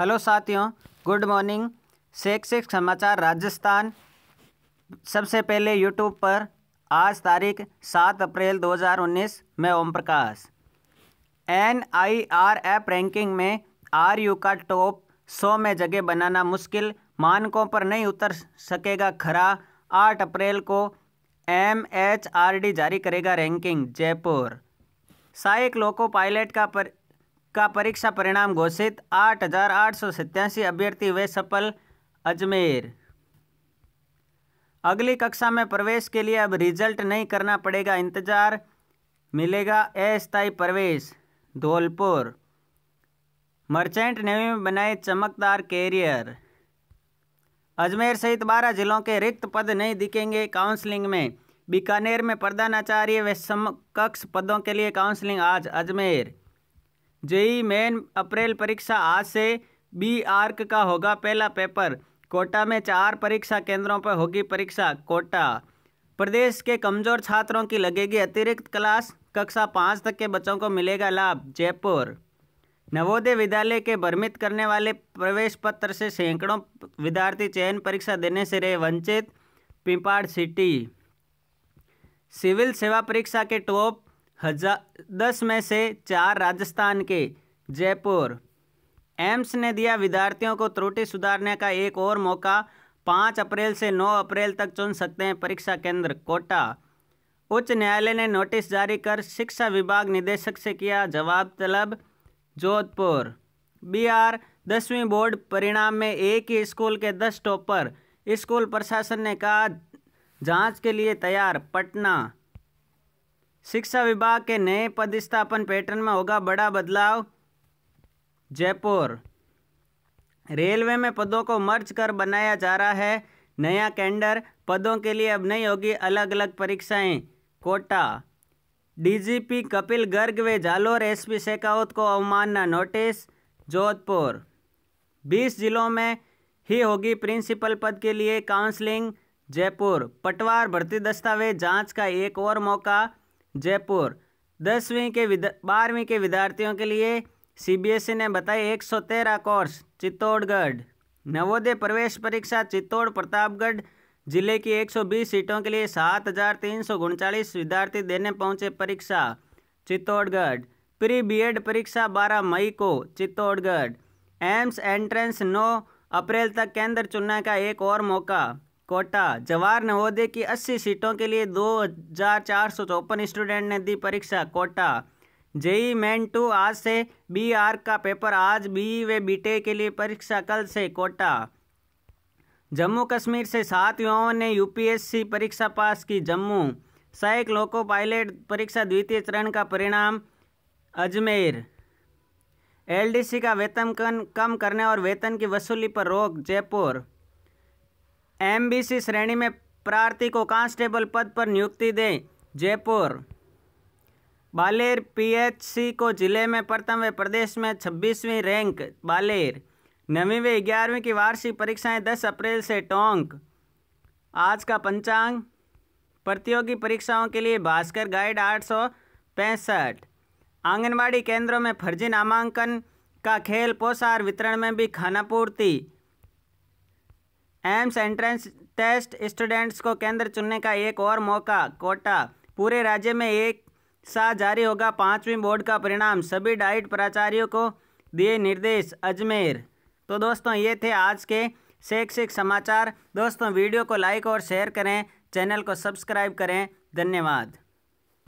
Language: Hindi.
हेलो साथियों गुड मॉर्निंग शैक्षिक समाचार राजस्थान सबसे पहले यूट्यूब पर आज तारीख सात अप्रैल 2019 में Om Prakash N I R F ranking में आर यू का टॉप सौ में जगह बनाना मुश्किल मानकों पर नहीं उतर सकेगा खरा आठ अप्रैल को एम एच आर डी जारी करेगा रैंकिंग जयपुर साइक लोको पायलट का पर का परीक्षा परिणाम घोषित आठ हजार आठ सौ सत्यासी अभ्यर्थी हुए सफल अजमेर अगली कक्षा में प्रवेश के लिए अब रिजल्ट नहीं करना पड़ेगा इंतजार मिलेगा अस्थायी प्रवेश धौलपुर मर्चेंट नेवी में बनाए चमकदार कैरियर अजमेर सहित बारह जिलों के रिक्त पद नहीं दिखेंगे काउंसलिंग में बीकानेर में प्रधानाचार्य व समकक्ष पदों के लिए काउंसलिंग आज अजमेर जेई मेन अप्रैल परीक्षा आज से बी आर्क का होगा पहला पेपर कोटा में चार परीक्षा केंद्रों पर होगी परीक्षा कोटा प्रदेश के कमजोर छात्रों की लगेगी अतिरिक्त क्लास कक्षा पाँच तक के बच्चों को मिलेगा लाभ जयपुर नवोदय विद्यालय के भ्रमित करने वाले प्रवेश पत्र से सैकड़ों विद्यार्थी चयन परीक्षा देने से रहे वंचित पिंपाड़ सिटी सिविल सेवा परीक्षा के टॉप हजार दस में से चार राजस्थान के जयपुर एम्स ने दिया विद्यार्थियों को त्रुटि सुधारने का एक और मौका पाँच अप्रैल से नौ अप्रैल तक चुन सकते हैं परीक्षा केंद्र कोटा उच्च न्यायालय ने नोटिस जारी कर शिक्षा विभाग निदेशक से किया जवाब तलब जोधपुर बिहार दसवीं बोर्ड परिणाम में एक ही स्कूल के दस टॉपर स्कूल प्रशासन ने कहा जांच के लिए तैयार पटना शिक्षा विभाग के नए पदस्थापन पैटर्न में होगा बड़ा बदलाव जयपुर रेलवे में पदों को मर्ज कर बनाया जा रहा है नया कैंडर पदों के लिए अब नहीं होगी अलग अलग परीक्षाएं कोटा डीजीपी कपिल गर्ग व जालोर एसपी शेखावत को अवमानना नोटिस जोधपुर 20 जिलों में ही होगी प्रिंसिपल पद के लिए काउंसलिंग जयपुर पटवार भर्ती दस्तावेज जांच का एक और मौका जयपुर दसवीं के बारहवीं के विद्यार्थियों के लिए सीबीएसई ने बताई तेरह कोर्स चित्तौड़गढ़ नवोदय प्रवेश परीक्षा चित्तौड़ प्रतापगढ़ जिले की 120 सीटों के लिए सात हजार तीन सौ उनचालीस विद्यार्थी देने पहुंचे परीक्षा चित्तौड़गढ़ प्री बीएड परीक्षा 12 मई को चित्तौड़गढ़ एम्स एंट्रेंस 9 अप्रैल तक केंद्र चुनने का एक और मौका कोटा जवाहर नवोदय की 80 सीटों के लिए दो हजार चार सौ चौपन स्टूडेंट ने दी परीक्षा कोटा जेई मेन टू आज से बी आर का पेपर आज बी वे बीटे के लिए परीक्षा कल से कोटा जम्मू कश्मीर से सात युवाओं ने यूपीएससी परीक्षा पास की जम्मू सहायक लोको पायलट परीक्षा द्वितीय चरण का परिणाम अजमेर एलडीसी का वेतन कम करने और वेतन की वसूली पर रोक जयपुर एमबीसी श्रेणी में प्रार्थी को कांस्टेबल पद पर नियुक्ति दें जयपुर बालेर पीएचसी को जिले में प्रथम व प्रदेश में छब्बीसवीं रैंक बालेर नवीं व ग्यारहवीं की वार्षिक परीक्षाएं 10 अप्रैल से टोंक आज का पंचांग प्रतियोगी परीक्षाओं के लिए भास्कर गाइड आठ सौ पैंसठ आंगनबाड़ी केंद्रों में फर्जी नामांकन का खेल पोसार वितरण में भी खानापूर्ति एम्स एंट्रेंस टेस्ट स्टूडेंट्स को केंद्र चुनने का एक और मौका कोटा पूरे राज्य में एक साथ जारी होगा पाँचवीं बोर्ड का परिणाम सभी डाइट प्राचार्यों को दिए निर्देश अजमेर तो दोस्तों ये थे आज के शैक्षिक समाचार दोस्तों वीडियो को लाइक और शेयर करें चैनल को सब्सक्राइब करें धन्यवाद